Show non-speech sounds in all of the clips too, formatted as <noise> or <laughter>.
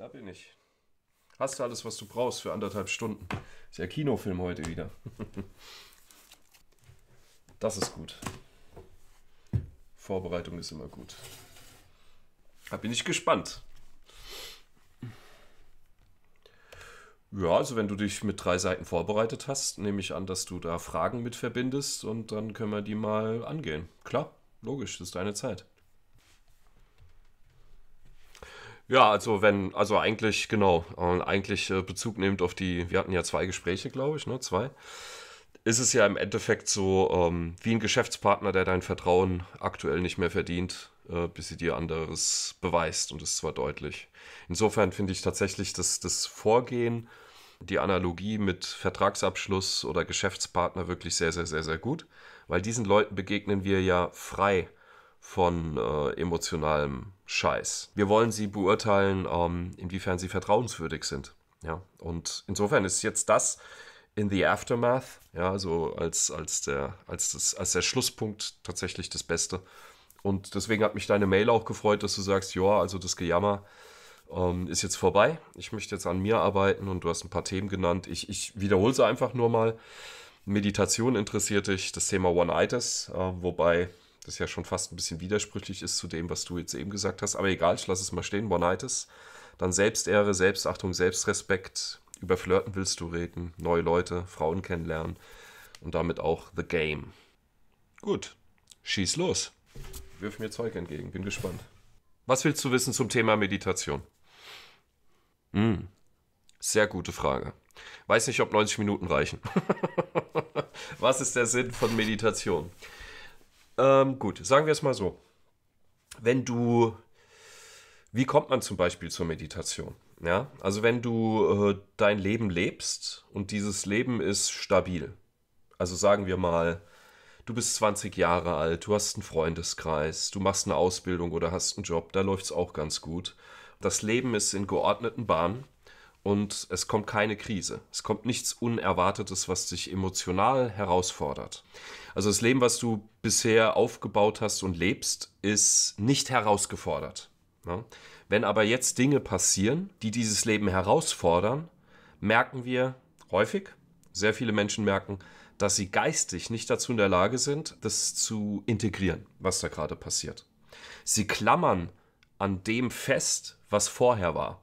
Da bin ich. Hast du alles, was du brauchst für anderthalb Stunden. Ist ja Kinofilm heute wieder. <laughs> Das ist gut. Vorbereitung ist immer gut. Da bin ich gespannt. Ja, also wenn du dich mit drei Seiten vorbereitet hast, nehme ich an, dass du da Fragen mit verbindest und dann können wir die mal angehen. Klar, logisch, das ist deine Zeit. Ja, also wenn, also eigentlich, genau, eigentlich äh, Bezug nehmend auf die, wir hatten ja zwei Gespräche, glaube ich, ne? Zwei. Ist es ja im Endeffekt so, ähm, wie ein Geschäftspartner, der dein Vertrauen aktuell nicht mehr verdient, äh, bis sie dir anderes beweist und es zwar deutlich. Insofern finde ich tatsächlich, dass das Vorgehen, die Analogie mit Vertragsabschluss oder Geschäftspartner wirklich sehr, sehr, sehr, sehr gut, weil diesen Leuten begegnen wir ja frei von äh, emotionalem Scheiß. Wir wollen sie beurteilen, ähm, inwiefern sie vertrauenswürdig sind. Ja, und insofern ist jetzt das in the aftermath, ja, also als, als, der, als, das, als der Schlusspunkt tatsächlich das Beste. Und deswegen hat mich deine Mail auch gefreut, dass du sagst, ja, also das Gejammer ähm, ist jetzt vorbei. Ich möchte jetzt an mir arbeiten und du hast ein paar Themen genannt. Ich, ich wiederhole sie einfach nur mal. Meditation interessiert dich, das Thema One-Itis, äh, wobei das ja schon fast ein bisschen widersprüchlich ist zu dem, was du jetzt eben gesagt hast. Aber egal, ich lasse es mal stehen. Bonitis. Dann Selbstehre, Selbstachtung, Selbstrespekt. Über Flirten willst du reden, neue Leute, Frauen kennenlernen und damit auch The Game. Gut, schieß los. Wirf mir Zeug entgegen, bin gespannt. Was willst du wissen zum Thema Meditation? Hm. Sehr gute Frage. Weiß nicht, ob 90 Minuten reichen. <laughs> Was ist der Sinn von Meditation? Ähm, gut, sagen wir es mal so. Wenn du, wie kommt man zum Beispiel zur Meditation? Ja, also wenn du äh, dein Leben lebst und dieses Leben ist stabil. Also sagen wir mal, du bist 20 Jahre alt, du hast einen Freundeskreis, du machst eine Ausbildung oder hast einen Job, da läuft es auch ganz gut. Das Leben ist in geordneten Bahnen und es kommt keine Krise. Es kommt nichts Unerwartetes, was dich emotional herausfordert. Also das Leben, was du bisher aufgebaut hast und lebst, ist nicht herausgefordert. Ne? Wenn aber jetzt Dinge passieren, die dieses Leben herausfordern, merken wir häufig, sehr viele Menschen merken, dass sie geistig nicht dazu in der Lage sind, das zu integrieren, was da gerade passiert. Sie klammern an dem fest, was vorher war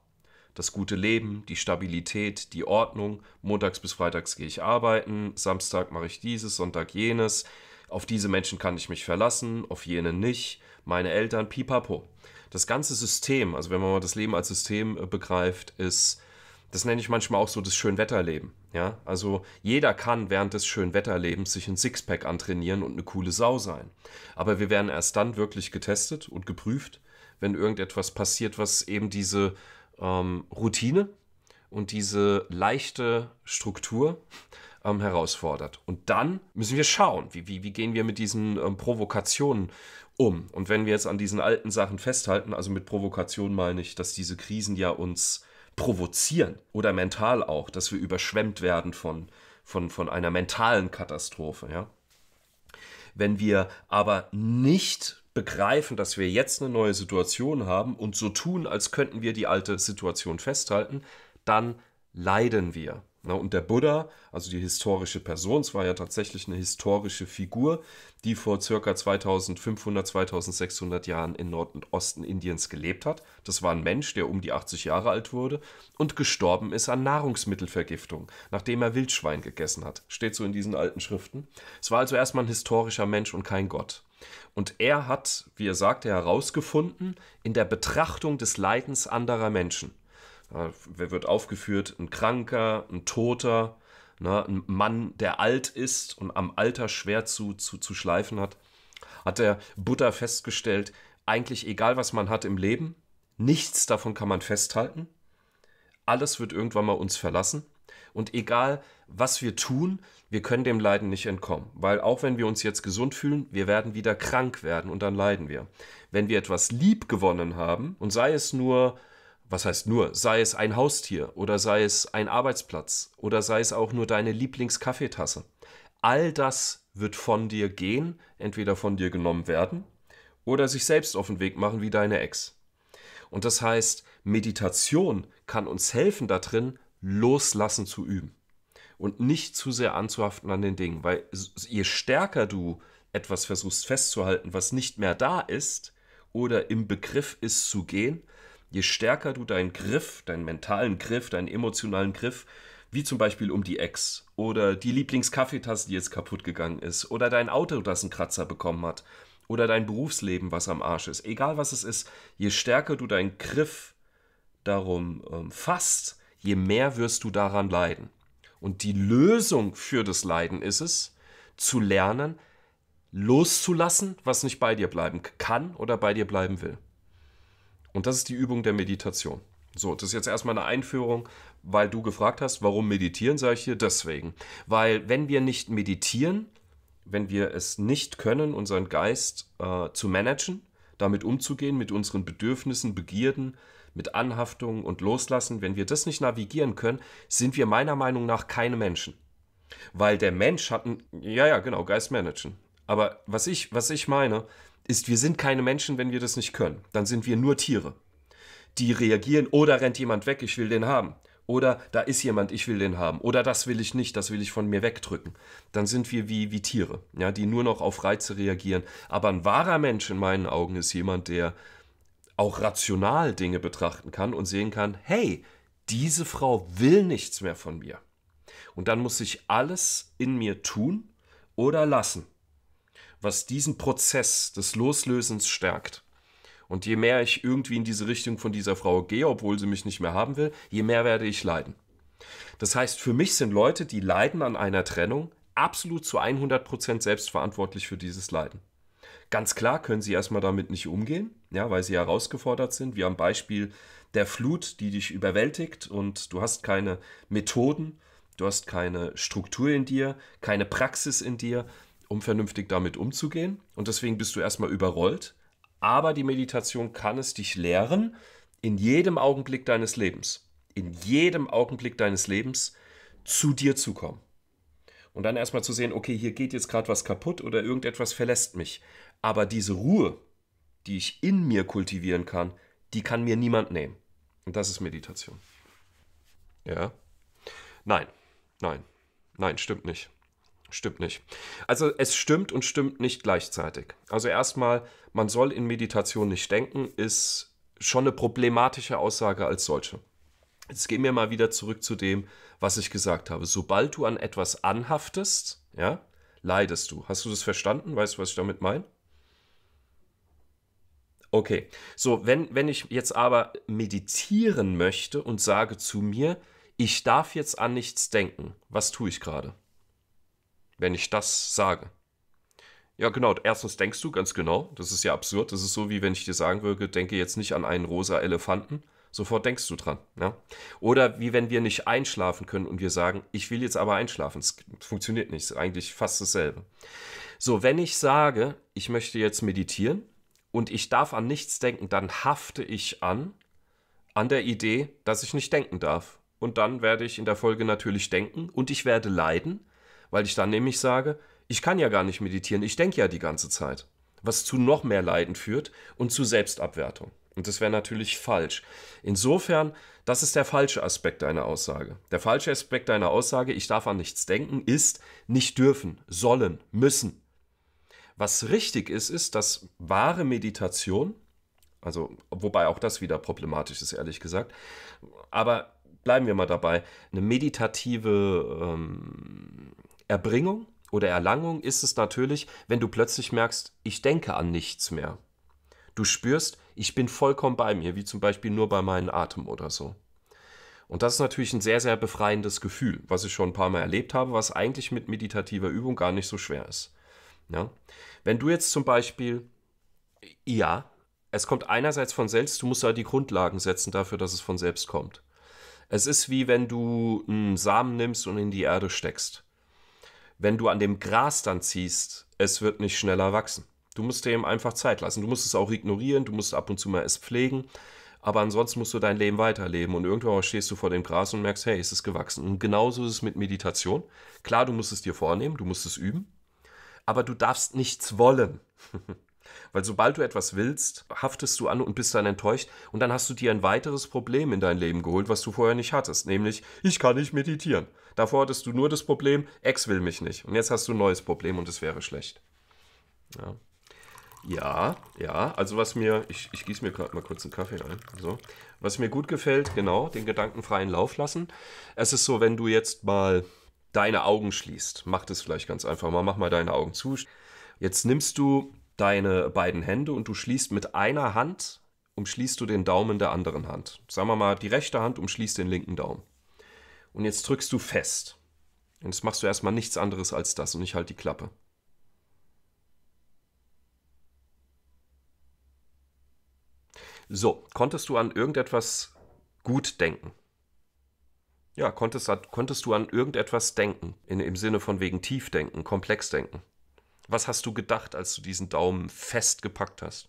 das gute Leben, die Stabilität, die Ordnung. Montags bis Freitags gehe ich arbeiten, Samstag mache ich dieses, Sonntag jenes. Auf diese Menschen kann ich mich verlassen, auf jene nicht. Meine Eltern, pipapo. Das ganze System, also wenn man mal das Leben als System äh, begreift, ist, das nenne ich manchmal auch so das Schönwetterleben. Ja? Also jeder kann während des Schönwetterlebens sich ein Sixpack antrainieren und eine coole Sau sein. Aber wir werden erst dann wirklich getestet und geprüft, wenn irgendetwas passiert, was eben diese ähm, Routine und diese leichte Struktur ähm, herausfordert. Und dann müssen wir schauen, wie, wie, wie gehen wir mit diesen ähm, Provokationen um. Und wenn wir jetzt an diesen alten Sachen festhalten, also mit Provokation meine ich, dass diese Krisen ja uns provozieren oder mental auch, dass wir überschwemmt werden von, von, von einer mentalen Katastrophe, ja. Wenn wir aber nicht begreifen, dass wir jetzt eine neue Situation haben und so tun, als könnten wir die alte Situation festhalten, dann leiden wir. Und der Buddha, also die historische Person, es war ja tatsächlich eine historische Figur, die vor ca. 2500, 2600 Jahren in Nord- und Osten Indiens gelebt hat. Das war ein Mensch, der um die 80 Jahre alt wurde und gestorben ist an Nahrungsmittelvergiftung, nachdem er Wildschwein gegessen hat. Steht so in diesen alten Schriften. Es war also erstmal ein historischer Mensch und kein Gott. Und er hat, wie er sagte, herausgefunden, in der Betrachtung des Leidens anderer Menschen. Wer wird aufgeführt? Ein Kranker, ein Toter, ne, ein Mann, der alt ist und am Alter schwer zu, zu, zu schleifen hat. Hat der Buddha festgestellt, eigentlich egal was man hat im Leben, nichts davon kann man festhalten. Alles wird irgendwann mal uns verlassen. Und egal, was wir tun, wir können dem Leiden nicht entkommen. Weil auch wenn wir uns jetzt gesund fühlen, wir werden wieder krank werden und dann leiden wir. Wenn wir etwas lieb gewonnen haben, und sei es nur, was heißt nur, sei es ein Haustier oder sei es ein Arbeitsplatz oder sei es auch nur deine Lieblingskaffeetasse, all das wird von dir gehen, entweder von dir genommen werden oder sich selbst auf den Weg machen wie deine Ex. Und das heißt, Meditation kann uns helfen darin, loslassen zu üben und nicht zu sehr anzuhaften an den Dingen, weil je stärker du etwas versuchst festzuhalten, was nicht mehr da ist oder im Begriff ist zu gehen, je stärker du deinen Griff, deinen mentalen Griff, deinen emotionalen Griff, wie zum Beispiel um die Ex oder die Lieblingskaffeetasse, die jetzt kaputt gegangen ist oder dein Auto, das einen Kratzer bekommen hat oder dein Berufsleben, was am Arsch ist, egal was es ist, je stärker du deinen Griff darum ähm, fasst, je mehr wirst du daran leiden. Und die Lösung für das Leiden ist es, zu lernen, loszulassen, was nicht bei dir bleiben kann oder bei dir bleiben will. Und das ist die Übung der Meditation. So, das ist jetzt erstmal eine Einführung, weil du gefragt hast, warum meditieren, sage ich hier deswegen. Weil wenn wir nicht meditieren, wenn wir es nicht können, unseren Geist äh, zu managen, damit umzugehen, mit unseren Bedürfnissen, Begierden, mit Anhaftung und Loslassen, wenn wir das nicht navigieren können, sind wir meiner Meinung nach keine Menschen. Weil der Mensch hat ein, ja, ja, genau, Geist managen. Aber was ich, was ich meine, ist, wir sind keine Menschen, wenn wir das nicht können. Dann sind wir nur Tiere. Die reagieren, oder rennt jemand weg, ich will den haben. Oder da ist jemand, ich will den haben. Oder das will ich nicht, das will ich von mir wegdrücken. Dann sind wir wie, wie Tiere, ja, die nur noch auf Reize reagieren. Aber ein wahrer Mensch in meinen Augen ist jemand, der auch rational Dinge betrachten kann und sehen kann, hey, diese Frau will nichts mehr von mir. Und dann muss ich alles in mir tun oder lassen, was diesen Prozess des Loslösens stärkt. Und je mehr ich irgendwie in diese Richtung von dieser Frau gehe, obwohl sie mich nicht mehr haben will, je mehr werde ich leiden. Das heißt, für mich sind Leute, die leiden an einer Trennung, absolut zu 100% Prozent selbstverantwortlich für dieses Leiden. Ganz klar können sie erstmal damit nicht umgehen, ja, weil sie herausgefordert sind. Wir haben Beispiel der Flut, die dich überwältigt und du hast keine Methoden, du hast keine Struktur in dir, keine Praxis in dir, um vernünftig damit umzugehen. Und deswegen bist du erstmal überrollt. Aber die Meditation kann es dich lehren, in jedem Augenblick deines Lebens, in jedem Augenblick deines Lebens zu dir zu kommen. Und dann erstmal zu sehen, okay, hier geht jetzt gerade was kaputt oder irgendetwas verlässt mich. Aber diese Ruhe, die ich in mir kultivieren kann, die kann mir niemand nehmen. Und das ist Meditation. Ja? Nein, nein, nein, stimmt nicht. Stimmt nicht. Also es stimmt und stimmt nicht gleichzeitig. Also erstmal, man soll in Meditation nicht denken, ist schon eine problematische Aussage als solche. Jetzt gehen wir mal wieder zurück zu dem, was ich gesagt habe. Sobald du an etwas anhaftest, ja, leidest du. Hast du das verstanden? Weißt du, was ich damit meine? Okay, so, wenn, wenn ich jetzt aber meditieren möchte und sage zu mir, ich darf jetzt an nichts denken, was tue ich gerade? Wenn ich das sage. Ja, genau. Erstens denkst du ganz genau. Das ist ja absurd. Das ist so, wie wenn ich dir sagen würde, denke jetzt nicht an einen rosa Elefanten. Sofort denkst du dran. Ja? Oder wie wenn wir nicht einschlafen können und wir sagen, ich will jetzt aber einschlafen. Es funktioniert nicht. Ist eigentlich fast dasselbe. So, wenn ich sage, ich möchte jetzt meditieren, und ich darf an nichts denken, dann hafte ich an, an der Idee, dass ich nicht denken darf. Und dann werde ich in der Folge natürlich denken und ich werde leiden, weil ich dann nämlich sage, ich kann ja gar nicht meditieren, ich denke ja die ganze Zeit. Was zu noch mehr Leiden führt und zu Selbstabwertung. Und das wäre natürlich falsch. Insofern, das ist der falsche Aspekt deiner Aussage. Der falsche Aspekt deiner Aussage, ich darf an nichts denken, ist nicht dürfen, sollen, müssen, was richtig ist, ist, dass wahre Meditation, also wobei auch das wieder problematisch ist, ehrlich gesagt, aber bleiben wir mal dabei, eine meditative ähm, Erbringung oder Erlangung ist es natürlich, wenn du plötzlich merkst, ich denke an nichts mehr. Du spürst, ich bin vollkommen bei mir, wie zum Beispiel nur bei meinem Atem oder so. Und das ist natürlich ein sehr, sehr befreiendes Gefühl, was ich schon ein paar Mal erlebt habe, was eigentlich mit meditativer Übung gar nicht so schwer ist. Ja? Ne? Wenn du jetzt zum Beispiel, ja, es kommt einerseits von selbst, du musst da die Grundlagen setzen dafür, dass es von selbst kommt. Es ist wie wenn du einen Samen nimmst und in die Erde steckst. Wenn du an dem Gras dann ziehst, es wird nicht schneller wachsen. Du musst dem einfach Zeit lassen. Du musst es auch ignorieren, du musst ab und zu mal es pflegen. Aber ansonsten musst du dein Leben weiterleben und irgendwann stehst du vor dem Gras und merkst, hey, ist es gewachsen. Und genauso ist es mit Meditation. Klar, du musst es dir vornehmen, du musst es üben aber du darfst nichts wollen. <laughs> Weil sobald du etwas willst, haftest du an und bist dann enttäuscht und dann hast du dir ein weiteres Problem in dein Leben geholt, was du vorher nicht hattest, nämlich ich kann nicht meditieren. Davor hattest du nur das Problem, Ex will mich nicht und jetzt hast du ein neues Problem und es wäre schlecht. Ja. ja, ja, also was mir, ich, ich gieße mir gerade mal kurz einen Kaffee ein, so. Was mir gut gefällt, genau, den Gedanken freien Lauf lassen. Es ist so, wenn du jetzt mal deine Augen schließt. Mach das vielleicht ganz einfach mal. Mach mal deine Augen zu. Jetzt nimmst du deine beiden Hände und du schließt mit einer Hand, umschließt du den Daumen der anderen Hand. Sagen wir mal, die rechte Hand umschließt den linken Daumen. Und jetzt drückst du fest. Und jetzt machst du erstmal nichts anderes als das und ich halte die Klappe. So, konntest du an irgendetwas gut denken? Ja, konntest, konntest du an irgendetwas denken? In, Im Sinne von wegen Tiefdenken, Komplexdenken. Was hast du gedacht, als du diesen Daumen festgepackt hast?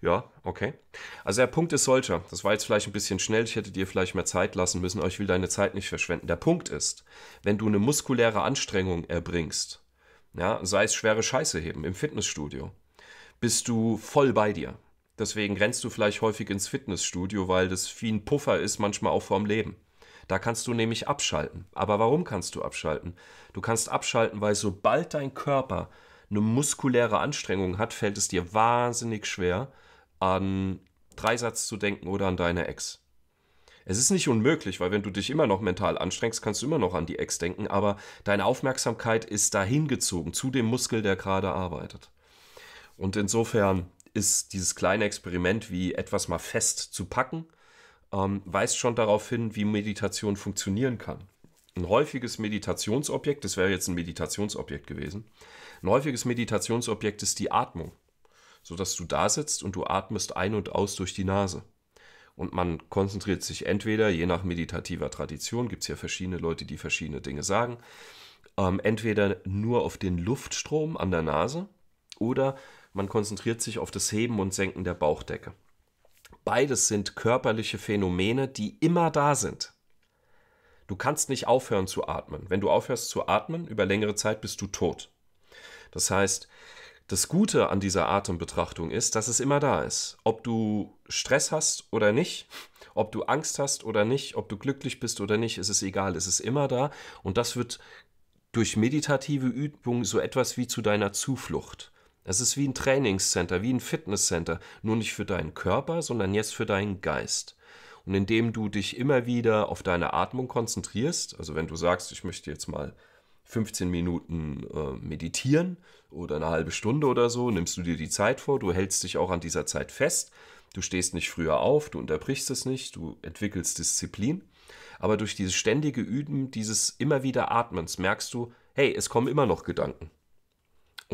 Ja, okay. Also der Punkt ist solcher. Das war jetzt vielleicht ein bisschen schnell. Ich hätte dir vielleicht mehr Zeit lassen müssen, aber ich will deine Zeit nicht verschwenden. Der Punkt ist, wenn du eine muskuläre Anstrengung erbringst, ja, sei es schwere Scheiße heben im Fitnessstudio, bist du voll bei dir. Deswegen rennst du vielleicht häufig ins Fitnessstudio, weil das wie ein Puffer ist, manchmal auch vorm Leben. Da kannst du nämlich abschalten. Aber warum kannst du abschalten? Du kannst abschalten, weil sobald dein Körper eine muskuläre Anstrengung hat, fällt es dir wahnsinnig schwer, an Dreisatz zu denken oder an deine Ex. Es ist nicht unmöglich, weil wenn du dich immer noch mental anstrengst, kannst du immer noch an die Ex denken, aber deine Aufmerksamkeit ist dahin gezogen zu dem Muskel, der gerade arbeitet. Und insofern ist dieses kleine Experiment, wie etwas mal fest zu packen, ähm, weist schon darauf hin, wie Meditation funktionieren kann. Ein häufiges Meditationsobjekt, das wäre jetzt ein Meditationsobjekt gewesen, ein häufiges Meditationsobjekt ist die Atmung, sodass du da sitzt und du atmest ein und aus durch die Nase. Und man konzentriert sich entweder, je nach meditativer Tradition, gibt es ja verschiedene Leute, die verschiedene Dinge sagen, ähm, entweder nur auf den Luftstrom an der Nase oder man konzentriert sich auf das Heben und Senken der Bauchdecke. Beides sind körperliche Phänomene, die immer da sind. Du kannst nicht aufhören zu atmen. Wenn du aufhörst zu atmen, über längere Zeit bist du tot. Das heißt, das Gute an dieser Atembetrachtung ist, dass es immer da ist. Ob du Stress hast oder nicht, ob du Angst hast oder nicht, ob du glücklich bist oder nicht, ist es egal, es ist immer da. Und das wird durch meditative Übungen so etwas wie zu deiner Zuflucht. Es ist wie ein Trainingscenter, wie ein Fitnesscenter, nur nicht für deinen Körper, sondern jetzt für deinen Geist. Und indem du dich immer wieder auf deine Atmung konzentrierst, also wenn du sagst, ich möchte jetzt mal 15 Minuten äh, meditieren oder eine halbe Stunde oder so, nimmst du dir die Zeit vor, du hältst dich auch an dieser Zeit fest, du stehst nicht früher auf, du unterbrichst es nicht, du entwickelst Disziplin. Aber durch dieses ständige Üben, dieses immer wieder Atmens merkst du, hey, es kommen immer noch Gedanken.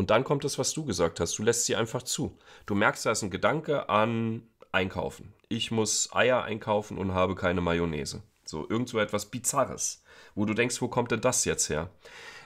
Und dann kommt das, was du gesagt hast. Du lässt sie einfach zu. Du merkst, da ist ein Gedanke an Einkaufen. Ich muss Eier einkaufen und habe keine Mayonnaise. So, irgend so etwas Bizarres, wo du denkst, wo kommt denn das jetzt her?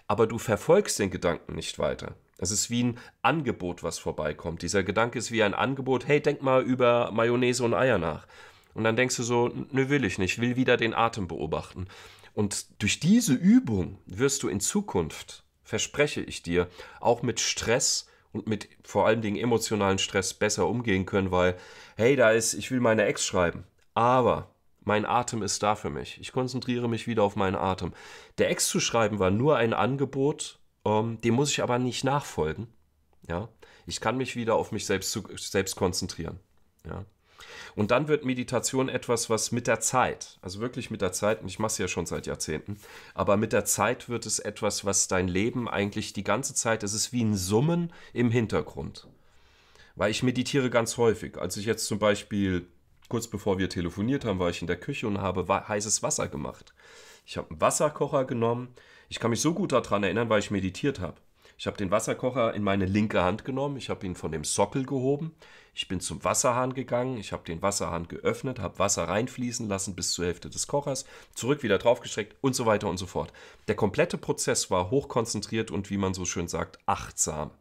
Aber du verfolgst den Gedanken nicht weiter. Es ist wie ein Angebot, was vorbeikommt. Dieser Gedanke ist wie ein Angebot, hey, denk mal über Mayonnaise und Eier nach. Und dann denkst du so, nö, will ich nicht, will wieder den Atem beobachten. Und durch diese Übung wirst du in Zukunft verspreche ich dir, auch mit Stress und mit vor allen Dingen emotionalen Stress besser umgehen können, weil, hey, da ist, ich will meine Ex schreiben, aber mein Atem ist da für mich. Ich konzentriere mich wieder auf meinen Atem. Der Ex zu schreiben war nur ein Angebot, ähm, dem muss ich aber nicht nachfolgen. Ja, ich kann mich wieder auf mich selbst, zu, selbst konzentrieren. Ja. Und dann wird Meditation etwas, was mit der Zeit, also wirklich mit der Zeit, und ich mache es ja schon seit Jahrzehnten, aber mit der Zeit wird es etwas, was dein Leben eigentlich die ganze Zeit, es ist wie ein Summen im Hintergrund. Weil ich meditiere ganz häufig. Als ich jetzt zum Beispiel, kurz bevor wir telefoniert haben, war ich in der Küche und habe heißes Wasser gemacht. Ich habe einen Wasserkocher genommen. Ich kann mich so gut daran erinnern, weil ich meditiert habe. Ich habe den Wasserkocher in meine linke Hand genommen, ich habe ihn von dem Sockel gehoben, ich bin zum Wasserhahn gegangen, ich habe den Wasserhahn geöffnet, habe Wasser reinfließen lassen bis zur Hälfte des Kochers, zurück wieder draufgestreckt und so weiter und so fort. Der komplette Prozess war hochkonzentriert und wie man so schön sagt, achtsam.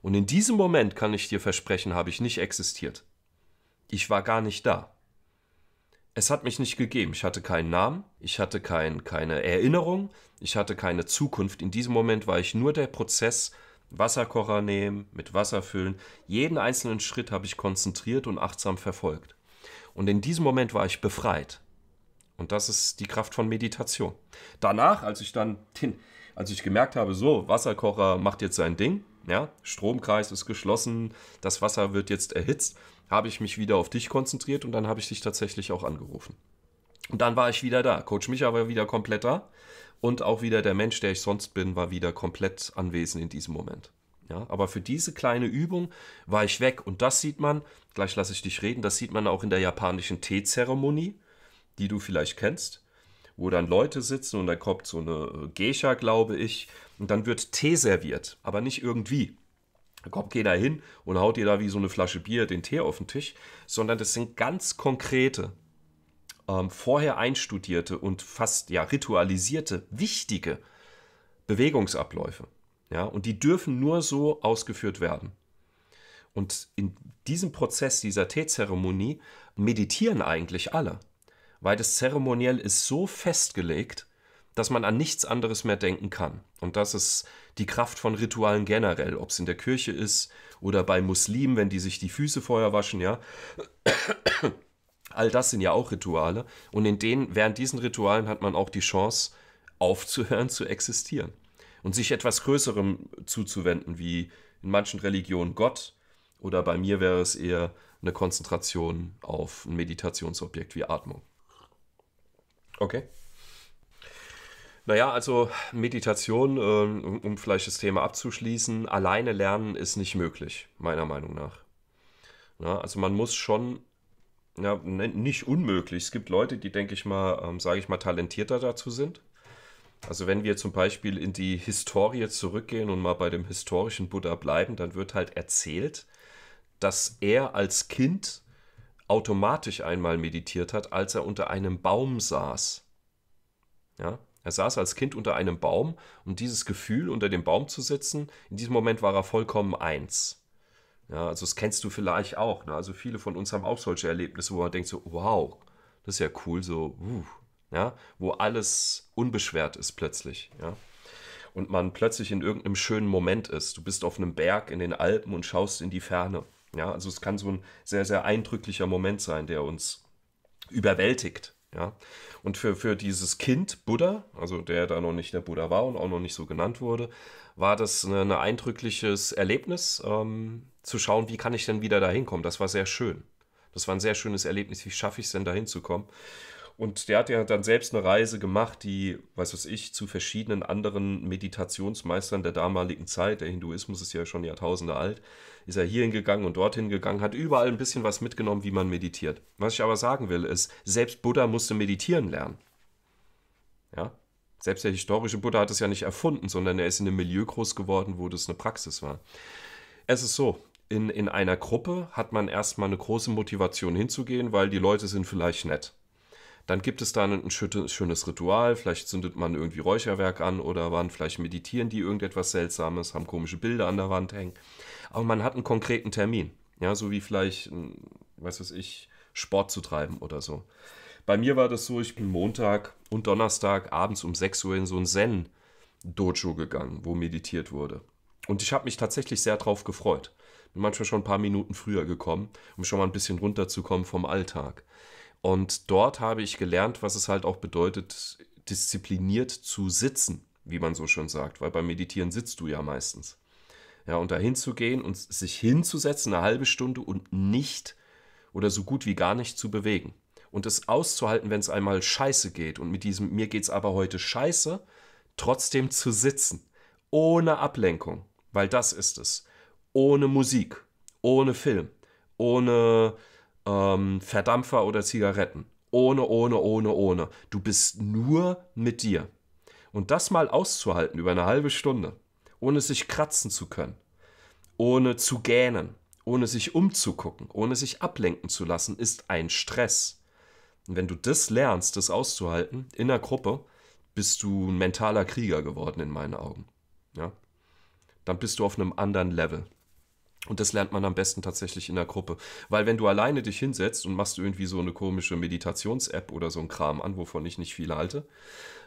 Und in diesem Moment kann ich dir versprechen, habe ich nicht existiert. Ich war gar nicht da es hat mich nicht gegeben. Ich hatte keinen Namen, ich hatte kein, keine Erinnerung, ich hatte keine Zukunft. In diesem Moment war ich nur der Prozess, Wasserkocher nehmen, mit Wasser füllen. Jeden einzelnen Schritt habe ich konzentriert und achtsam verfolgt. Und in diesem Moment war ich befreit. Und das ist die Kraft von Meditation. Danach, als ich dann den, als ich gemerkt habe, so, Wasserkocher macht jetzt sein Ding, ja, Stromkreis ist geschlossen, das Wasser wird jetzt erhitzt, habe ich mich wieder auf dich konzentriert und dann habe ich dich tatsächlich auch angerufen. Und dann war ich wieder da. Coach Micha war wieder komplett da und auch wieder der Mensch, der ich sonst bin, war wieder komplett anwesend in diesem Moment. Ja, aber für diese kleine Übung war ich weg und das sieht man, gleich lasse ich dich reden, das sieht man auch in der japanischen Teezeremonie, die du vielleicht kennst, wo dann Leute sitzen und da kommt so eine Geisha, glaube ich, und dann wird Tee serviert, aber nicht irgendwie, da kommt da hin und haut dir da wie so eine Flasche Bier den Tee auf den Tisch, sondern das sind ganz konkrete, ähm, vorher einstudierte und fast ja ritualisierte, wichtige Bewegungsabläufe. Ja, und die dürfen nur so ausgeführt werden. Und in diesem Prozess dieser Teezeremonie meditieren eigentlich alle, weil das zeremoniell ist so festgelegt, dass man an nichts anderes mehr denken kann. Und das ist die Kraft von Ritualen generell, ob es in der Kirche ist oder bei Muslimen, wenn die sich die Füße vorher waschen, ja. All das sind ja auch Rituale. Und in denen, während diesen Ritualen hat man auch die Chance, aufzuhören zu existieren und sich etwas Größerem zuzuwenden, wie in manchen Religionen Gott oder bei mir wäre es eher eine Konzentration auf ein Meditationsobjekt wie Atmung. Okay? Naja, also Meditation, äh, um, vielleicht das Thema abzuschließen, alleine lernen ist nicht möglich, meiner Meinung nach. Ja, also man muss schon ja, ne, nicht unmöglich. Es gibt Leute, die, denke ich mal, ähm, sage ich mal, talentierter dazu sind. Also wenn wir zum Beispiel in die Historie zurückgehen und mal bei dem historischen Buddha bleiben, dann wird halt erzählt, dass er als Kind automatisch einmal meditiert hat, als er unter einem Baum saß. Ja? Er saß als Kind unter einem Baum und dieses Gefühl, unter dem Baum zu sitzen, in diesem Moment war er vollkommen eins. Ja, also das kennst du vielleicht auch. Ne? Also viele von uns haben auch solche Erlebnisse, wo man denkt so, wow, das ist ja cool, so, uh, ja, wo alles unbeschwert ist plötzlich, ja. Und man plötzlich in irgendeinem schönen Moment ist. Du bist auf einem Berg in den Alpen und schaust in die Ferne. Ja, also es kann so ein sehr, sehr eindrücklicher Moment sein, der uns überwältigt. Ja? Und für, für dieses Kind Buddha, also der da noch nicht der Buddha war und auch noch nicht so genannt wurde, war das ein eindrückliches Erlebnis, ähm, zu schauen, wie kann ich denn wieder dahin kommen. Das war sehr schön. Das war ein sehr schönes Erlebnis, wie schaffe ich es denn dahin zu kommen. Und der hat ja dann selbst eine Reise gemacht, die, weiß was ich, zu verschiedenen anderen Meditationsmeistern der damaligen Zeit, der Hinduismus ist ja schon Jahrtausende alt, ist er hierhin gegangen und dorthin gegangen, hat überall ein bisschen was mitgenommen, wie man meditiert. Was ich aber sagen will, ist, selbst Buddha musste meditieren lernen. Ja? Selbst der historische Buddha hat es ja nicht erfunden, sondern er ist in einem Milieu groß geworden, wo das eine Praxis war. Es ist so, in, in einer Gruppe hat man erstmal eine große Motivation hinzugehen, weil die Leute sind vielleicht nett. Dann gibt es da ein schönes Ritual, vielleicht zündet man irgendwie Räucherwerk an oder wann, vielleicht meditieren die irgendetwas Seltsames, haben komische Bilder an der Wand hängen. Aber man hat einen konkreten Termin. Ja, so wie vielleicht, hm, was weiß ich, Sport zu treiben oder so. Bei mir war das so, ich bin Montag und Donnerstag abends um 6 Uhr in so ein Zen-Dojo gegangen, wo meditiert wurde. Und ich habe mich tatsächlich sehr drauf gefreut. Bin manchmal schon ein paar Minuten früher gekommen, um schon mal ein bisschen runterzukommen vom Alltag. Und dort habe ich gelernt, was es halt auch bedeutet, diszipliniert zu sitzen, wie man so schön sagt, weil beim Meditieren sitzt du ja meistens. Ja, und da hinzugehen und sich hinzusetzen, eine halbe Stunde und nicht oder so gut wie gar nicht zu bewegen. Und es auszuhalten, wenn es einmal scheiße geht und mit diesem mir geht es aber heute scheiße, trotzdem zu sitzen, ohne Ablenkung, weil das ist es. Ohne Musik, ohne Film, ohne ähm, Verdampfer oder Zigaretten. Ohne, ohne, ohne, ohne. Du bist nur mit dir. Und das mal auszuhalten über eine halbe Stunde, ohne sich kratzen zu können, ohne zu gähnen, ohne sich umzugucken, ohne sich ablenken zu lassen, ist ein Stress. Und wenn du das lernst, das auszuhalten in der Gruppe, bist du ein mentaler Krieger geworden in meinen Augen. Ja? Dann bist du auf einem anderen Level. Und das lernt man am besten tatsächlich in der Gruppe. Weil wenn du alleine dich hinsetzt und machst irgendwie so eine komische Meditations-App oder so ein Kram an, wovon ich nicht viel halte,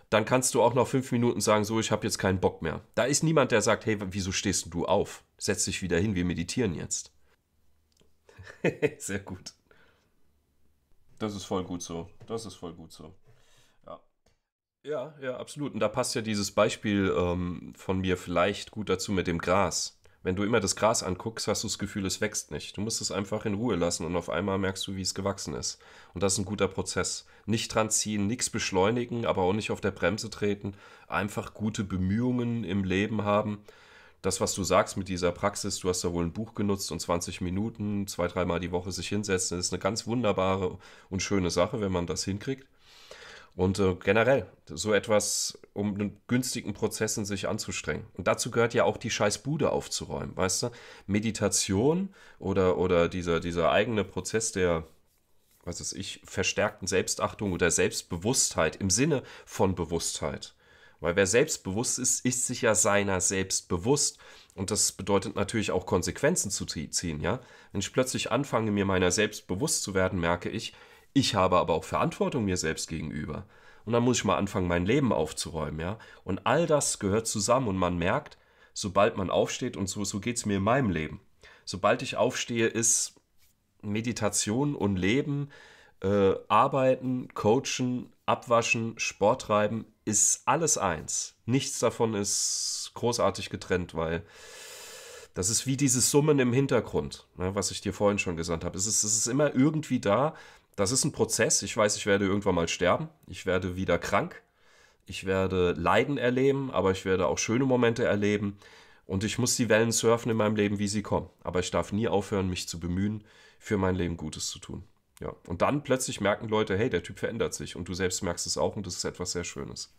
dann kannst du auch nach fünf Minuten sagen, so, ich habe jetzt keinen Bock mehr. Da ist niemand, der sagt, hey, wieso stehst du auf? Setz dich wieder hin, wir meditieren jetzt. <laughs> Sehr gut. Das ist voll gut so. Das ist voll gut so. Ja. Ja, ja, absolut. Und da passt ja dieses Beispiel ähm, von mir vielleicht gut dazu mit dem Gras wenn du immer das Gras anguckst, hast du das Gefühl, es wächst nicht. Du musst es einfach in Ruhe lassen und auf einmal merkst du, wie es gewachsen ist. Und das ist ein guter Prozess. Nicht dran ziehen, nichts beschleunigen, aber auch nicht auf der Bremse treten. Einfach gute Bemühungen im Leben haben. Das, was du sagst mit dieser Praxis, du hast da wohl ein Buch genutzt und 20 Minuten, zwei, dreimal die Woche sich hinsetzen, ist eine ganz wunderbare und schöne Sache, wenn man das hinkriegt. Und äh, generell, so etwas, um einen günstigen Prozessen sich anzustrengen. Und dazu gehört ja auch die Scheißbude aufzuräumen, weißt du? Meditation oder, oder dieser, dieser eigene Prozess der, was weiß ich, verstärkten Selbstachtung oder Selbstbewusstheit im Sinne von Bewusstheit. Weil wer selbstbewusst ist, ist sich ja seiner selbst bewusst. Und das bedeutet natürlich auch Konsequenzen zu ziehen, ja? Wenn ich plötzlich anfange, mir meiner selbst bewusst zu werden, merke ich, ich habe aber auch Verantwortung mir selbst gegenüber. Und dann muss ich mal anfangen, mein Leben aufzuräumen, ja. Und all das gehört zusammen und man merkt, sobald man aufsteht, und so, so geht es mir in meinem Leben. Sobald ich aufstehe, ist Meditation und Leben, äh, Arbeiten, Coachen, Abwaschen, Sport treiben, ist alles eins. Nichts davon ist großartig getrennt, weil das ist wie dieses Summen im Hintergrund, ne, was ich dir vorhin schon gesagt habe. Es ist, es ist immer irgendwie da, das ist ein Prozess. Ich weiß, ich werde irgendwann mal sterben. Ich werde wieder krank. Ich werde Leiden erleben, aber ich werde auch schöne Momente erleben. Und ich muss die Wellen surfen in meinem Leben, wie sie kommen. Aber ich darf nie aufhören, mich zu bemühen, für mein Leben Gutes zu tun. Ja. Und dann plötzlich merken Leute, hey, der Typ verändert sich. Und du selbst merkst es auch und das ist etwas sehr Schönes.